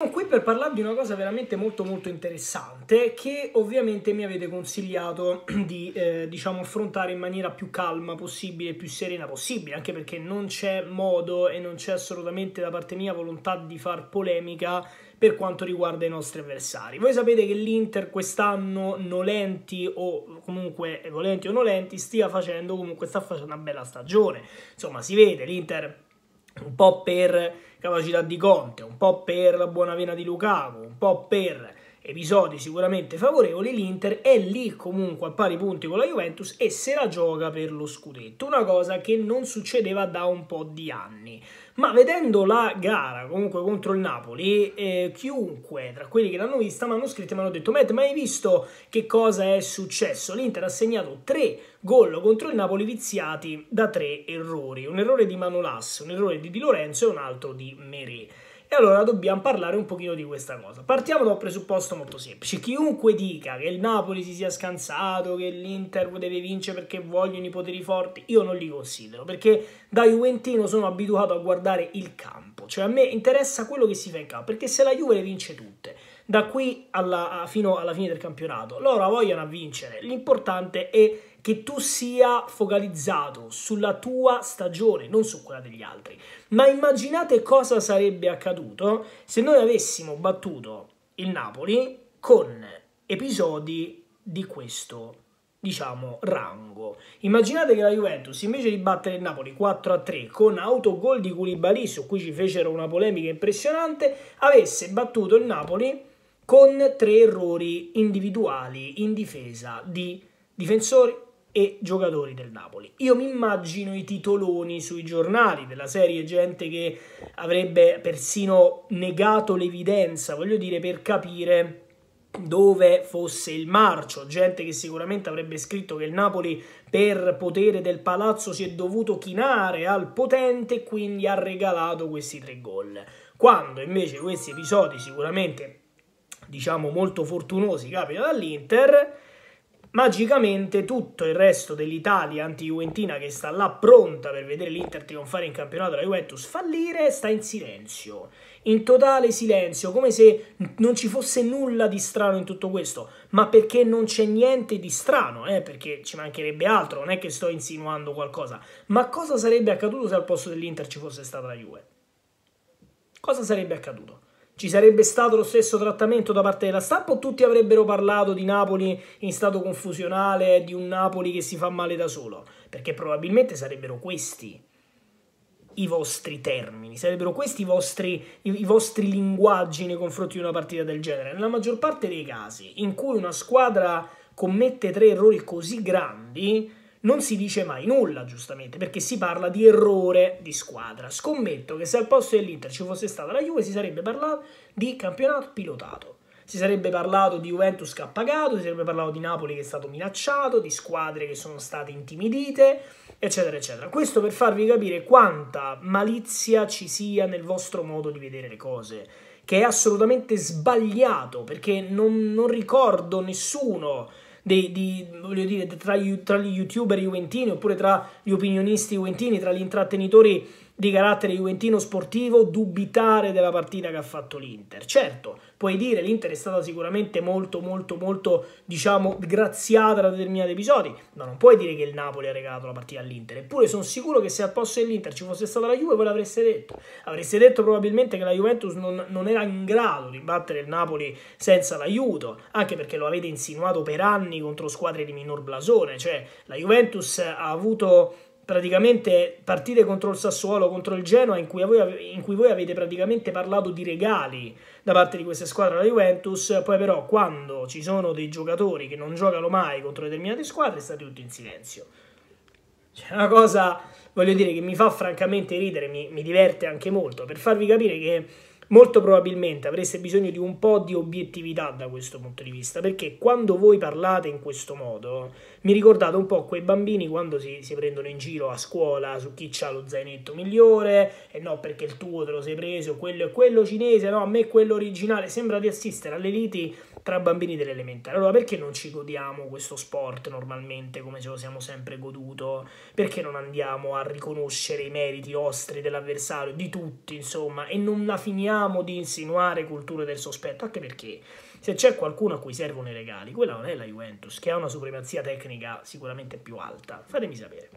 Sono qui per parlarvi di una cosa veramente molto molto interessante che ovviamente mi avete consigliato di eh, diciamo affrontare in maniera più calma possibile, più serena possibile, anche perché non c'è modo e non c'è assolutamente da parte mia volontà di far polemica per quanto riguarda i nostri avversari. Voi sapete che l'Inter quest'anno nolenti o comunque eh, volenti o nolenti stia facendo comunque sta facendo una bella stagione. Insomma, si vede l'Inter un po' per capacità di Conte, un po' per la buona vena di Lukaku, un po' per episodi sicuramente favorevoli, l'Inter è lì comunque a pari punti con la Juventus e se la gioca per lo scudetto, una cosa che non succedeva da un po' di anni. Ma vedendo la gara comunque contro il Napoli, eh, chiunque tra quelli che l'hanno vista mi hanno scritto e mi hanno detto Matt, ma hai visto che cosa è successo? L'Inter ha segnato tre gol contro il Napoli viziati da tre errori. Un errore di Manolas, un errore di Di Lorenzo e un altro di Meret. E allora dobbiamo parlare un pochino di questa cosa. Partiamo da un presupposto molto semplice. Chiunque dica che il Napoli si sia scansato, che l'Inter deve vincere perché vogliono i poteri forti, io non li considero, perché da Juventino sono abituato a guardare il campo. Cioè a me interessa quello che si fa in campo, perché se la Juve le vince tutte, da qui alla, fino alla fine del campionato. Loro vogliono vincere, l'importante è che tu sia focalizzato sulla tua stagione, non su quella degli altri. Ma immaginate cosa sarebbe accaduto se noi avessimo battuto il Napoli con episodi di questo diciamo, rango. Immaginate che la Juventus, invece di battere il Napoli 4-3 con autogol di Koulibaly, su cui ci fecero una polemica impressionante, avesse battuto il Napoli con tre errori individuali in difesa di difensori e giocatori del Napoli. Io mi immagino i titoloni sui giornali della serie, gente che avrebbe persino negato l'evidenza, voglio dire, per capire dove fosse il marcio, gente che sicuramente avrebbe scritto che il Napoli per potere del palazzo si è dovuto chinare al potente e quindi ha regalato questi tre gol. Quando invece questi episodi sicuramente diciamo molto fortunosi capita dall'Inter, magicamente tutto il resto dell'Italia anti-Juventina che sta là pronta per vedere l'Inter trionfare in campionato la Juventus fallire sta in silenzio, in totale silenzio, come se non ci fosse nulla di strano in tutto questo, ma perché non c'è niente di strano, eh? perché ci mancherebbe altro, non è che sto insinuando qualcosa, ma cosa sarebbe accaduto se al posto dell'Inter ci fosse stata la Juve? Cosa sarebbe accaduto? Ci sarebbe stato lo stesso trattamento da parte della stampa o tutti avrebbero parlato di Napoli in stato confusionale, di un Napoli che si fa male da solo? Perché probabilmente sarebbero questi i vostri termini, sarebbero questi i vostri, i, i vostri linguaggi nei confronti di una partita del genere. Nella maggior parte dei casi in cui una squadra commette tre errori così grandi, non si dice mai nulla, giustamente, perché si parla di errore di squadra. Scommetto che se al posto dell'Inter ci fosse stata la Juve si sarebbe parlato di campionato pilotato. Si sarebbe parlato di Juventus che ha pagato, si sarebbe parlato di Napoli che è stato minacciato, di squadre che sono state intimidite, eccetera, eccetera. Questo per farvi capire quanta malizia ci sia nel vostro modo di vedere le cose, che è assolutamente sbagliato, perché non, non ricordo nessuno dei, di, voglio dire, tra, tra gli youtuber juventini oppure tra gli opinionisti juventini, tra gli intrattenitori di carattere juventino sportivo dubitare della partita che ha fatto l'Inter. Certo, puoi dire l'Inter è stata sicuramente molto molto molto diciamo graziata da determinati episodi, ma non puoi dire che il Napoli ha regalato la partita all'Inter. Eppure sono sicuro che se al posto dell'Inter ci fosse stata la Juve voi l'avreste detto. Avreste detto probabilmente che la Juventus non, non era in grado di battere il Napoli senza l'aiuto, anche perché lo avete insinuato per anni contro squadre di minor blasone, cioè la Juventus ha avuto praticamente partite contro il Sassuolo, contro il Genoa, in cui, voi, in cui, voi, avete praticamente parlato di regali da parte di queste squadre alla Juventus, poi però quando ci sono dei giocatori che non giocano mai contro determinate squadre state tutti in silenzio. C'è cioè, una cosa, voglio dire, che mi fa francamente ridere, mi, mi diverte anche molto, per farvi capire che molto probabilmente avreste bisogno di un po' di obiettività da questo punto di vista, perché quando voi parlate in questo modo mi ricordate un po' quei bambini quando si, si prendono in giro a scuola su chi ha lo zainetto migliore, e no perché il tuo te lo sei preso, quello e quello cinese, no a me quello originale, sembra di assistere alle liti tra bambini dell'elementare. Allora, perché non ci godiamo questo sport normalmente come ce lo siamo sempre goduto? Perché non andiamo a riconoscere i meriti ostri dell'avversario, di tutti, insomma, e non la finiamo di insinuare culture del sospetto? Anche perché se c'è qualcuno a cui servono i regali, quella non è la Juventus, che ha una supremazia tecnica sicuramente più alta. Fatemi sapere.